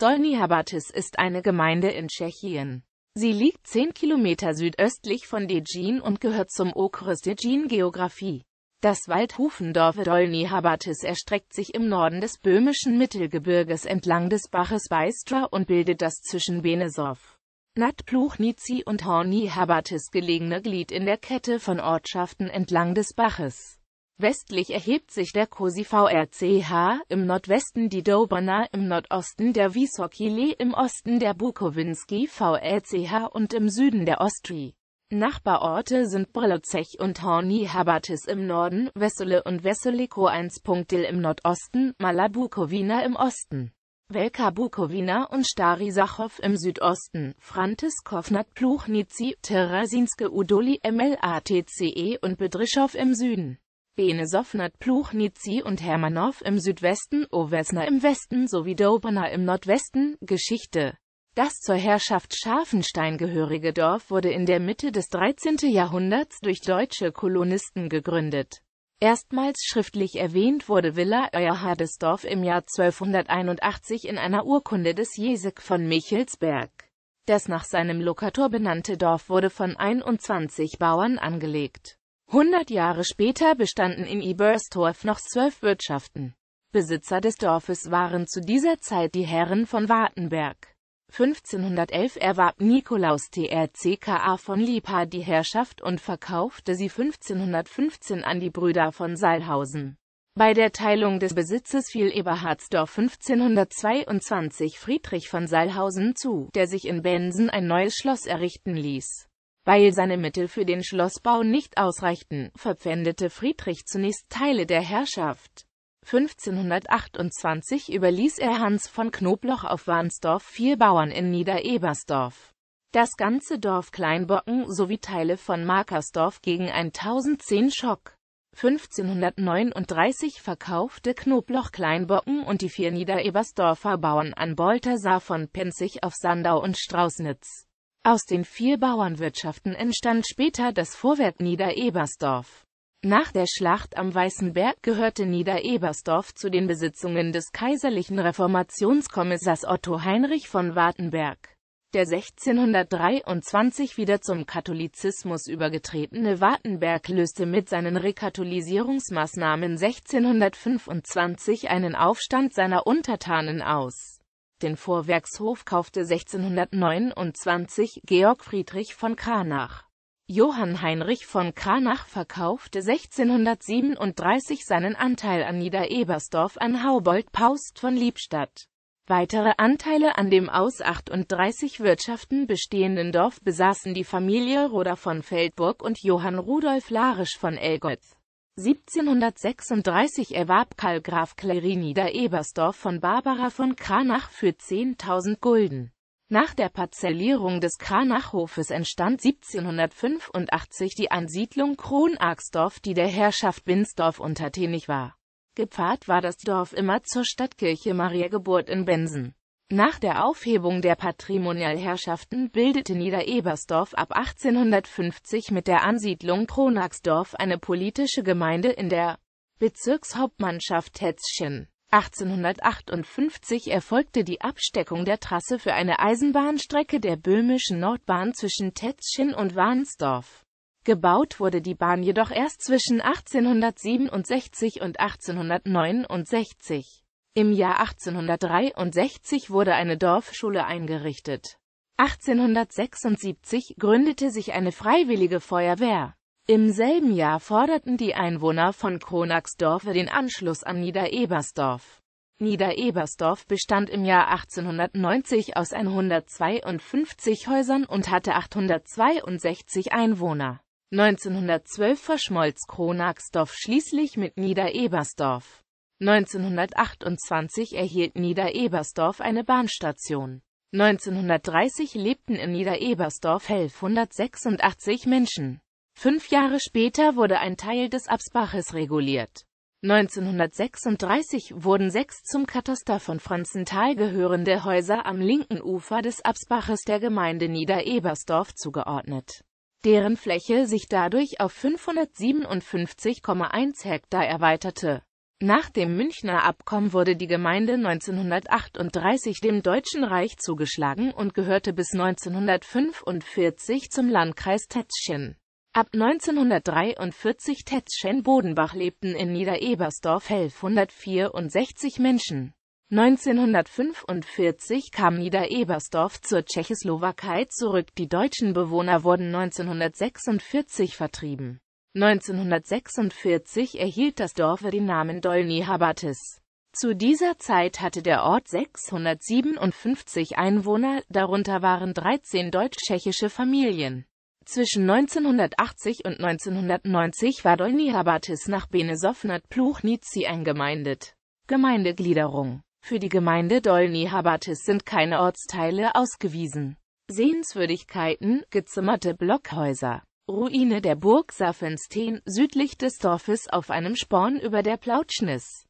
Dolny Habatis ist eine Gemeinde in Tschechien. Sie liegt 10 Kilometer südöstlich von Dejin und gehört zum Okres Dejin Geografie. Das Waldhufendorf Dolny Habatis erstreckt sich im Norden des böhmischen Mittelgebirges entlang des Baches Beistra und bildet das zwischen Benesov, Nadpluchnizi und Horny Habatis gelegene Glied in der Kette von Ortschaften entlang des Baches. Westlich erhebt sich der Kosi-VRCH, im Nordwesten die Dobrna, im Nordosten der Wisokile, im Osten der Bukowinski VRCH und im Süden der Ostri. Nachbarorte sind Brlozech und Horni Habatis im Norden, Wessele und Wesseliko 1.del im Nordosten, Malabukowina im Osten. Velka Bukowina und Stari Sachow im Südosten, Frantis Kovnat Pluchnici, Terasinske Udoli MLATCE und Bedrischow im Süden. Bene Sovnat Pluchnici und Hermanow im Südwesten, Ovesna im Westen sowie Dobrna im Nordwesten. Geschichte Das zur Herrschaft Scharfenstein gehörige Dorf wurde in der Mitte des 13. Jahrhunderts durch deutsche Kolonisten gegründet. Erstmals schriftlich erwähnt wurde Villa Euerhardesdorf im Jahr 1281 in einer Urkunde des Jesek von Michelsberg. Das nach seinem Lokator benannte Dorf wurde von 21 Bauern angelegt. 100 Jahre später bestanden in Eberstorf noch zwölf Wirtschaften. Besitzer des Dorfes waren zu dieser Zeit die Herren von Wartenberg. 1511 erwarb Nikolaus TRCKA von Lipa die Herrschaft und verkaufte sie 1515 an die Brüder von Seilhausen. Bei der Teilung des Besitzes fiel Eberhardsdorf 1522 Friedrich von Seilhausen zu, der sich in Bensen ein neues Schloss errichten ließ. Weil seine Mittel für den Schlossbau nicht ausreichten, verpfändete Friedrich zunächst Teile der Herrschaft. 1528 überließ er Hans von Knobloch auf Warnsdorf vier Bauern in Niederebersdorf. Das ganze Dorf Kleinbocken sowie Teile von Markersdorf gegen 1010 Schock. 1539 verkaufte Knobloch Kleinbocken und die vier Niederebersdorfer Bauern an Boltersar von Penzig auf Sandau und Strausnitz. Aus den vier Bauernwirtschaften entstand später das Vorwerk Nieder-Ebersdorf. Nach der Schlacht am Weißen Berg gehörte Nieder-Ebersdorf zu den Besitzungen des kaiserlichen Reformationskommissars Otto Heinrich von Wartenberg. Der 1623 wieder zum Katholizismus übergetretene Wartenberg löste mit seinen Rekatholisierungsmaßnahmen 1625 einen Aufstand seiner Untertanen aus den Vorwerkshof kaufte 1629 Georg Friedrich von Kranach. Johann Heinrich von Kranach verkaufte 1637 seinen Anteil an Nieder-Ebersdorf an Haubold Paust von Liebstadt. Weitere Anteile an dem aus 38 Wirtschaften bestehenden Dorf besaßen die Familie Roder von Feldburg und Johann Rudolf Larisch von Elgötz. 1736 erwarb Karl Graf Klerini da Ebersdorf von Barbara von Kranach für 10.000 Gulden. Nach der Parzellierung des Kranachhofes entstand 1785 die Ansiedlung Kronaxdorf, die der Herrschaft Winsdorf untertänig war. Gepfarrt war das Dorf immer zur Stadtkirche Maria Geburt in Bensen. Nach der Aufhebung der Patrimonialherrschaften bildete Niederebersdorf ab 1850 mit der Ansiedlung Kronaxdorf eine politische Gemeinde in der Bezirkshauptmannschaft Hetzchen. 1858 erfolgte die Absteckung der Trasse für eine Eisenbahnstrecke der böhmischen Nordbahn zwischen Tetzschen und Warnsdorf. Gebaut wurde die Bahn jedoch erst zwischen 1867 und 1869. Im Jahr 1863 wurde eine Dorfschule eingerichtet. 1876 gründete sich eine freiwillige Feuerwehr. Im selben Jahr forderten die Einwohner von Konaxdorf den Anschluss an Niederebersdorf. Niederebersdorf bestand im Jahr 1890 aus 152 Häusern und hatte 862 Einwohner. 1912 verschmolz Konaxdorf schließlich mit Niederebersdorf. 1928 erhielt Nieder-Ebersdorf eine Bahnstation. 1930 lebten in Nieder-Ebersdorf 1186 Menschen. Fünf Jahre später wurde ein Teil des Absbaches reguliert. 1936 wurden sechs zum Kataster von Franzenthal gehörende Häuser am linken Ufer des Absbaches der Gemeinde Nieder-Ebersdorf zugeordnet, deren Fläche sich dadurch auf 557,1 Hektar erweiterte. Nach dem Münchner Abkommen wurde die Gemeinde 1938 dem Deutschen Reich zugeschlagen und gehörte bis 1945 zum Landkreis Tetzschen. Ab 1943 Tetzschen-Bodenbach lebten in Niederebersdorf 1164 Menschen. 1945 kam Niederebersdorf zur Tschechoslowakei zurück, die deutschen Bewohner wurden 1946 vertrieben. 1946 erhielt das Dorf den Namen Dolny Habatis. Zu dieser Zeit hatte der Ort 657 Einwohner, darunter waren 13 deutsch-tschechische Familien. Zwischen 1980 und 1990 war Dolny Habatis nach Benesovnat Pluchnici eingemeindet. Gemeindegliederung Für die Gemeinde Dolny Habatis sind keine Ortsteile ausgewiesen. Sehenswürdigkeiten, gezimmerte Blockhäuser Ruine der Burg Safenstein südlich des Dorfes auf einem Sporn über der Plautschnis.